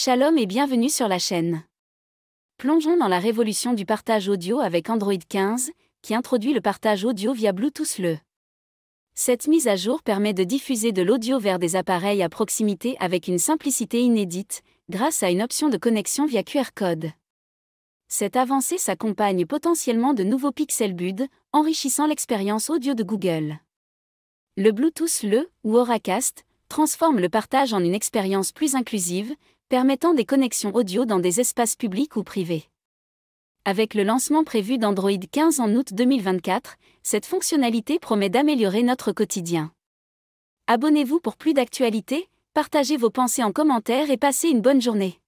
Shalom et bienvenue sur la chaîne. Plongeons dans la révolution du partage audio avec Android 15, qui introduit le partage audio via Bluetooth LE. Cette mise à jour permet de diffuser de l'audio vers des appareils à proximité avec une simplicité inédite, grâce à une option de connexion via QR code. Cette avancée s'accompagne potentiellement de nouveaux pixel buds, enrichissant l'expérience audio de Google. Le Bluetooth LE, ou AuraCast, transforme le partage en une expérience plus inclusive, permettant des connexions audio dans des espaces publics ou privés. Avec le lancement prévu d'Android 15 en août 2024, cette fonctionnalité promet d'améliorer notre quotidien. Abonnez-vous pour plus d'actualités, partagez vos pensées en commentaire et passez une bonne journée.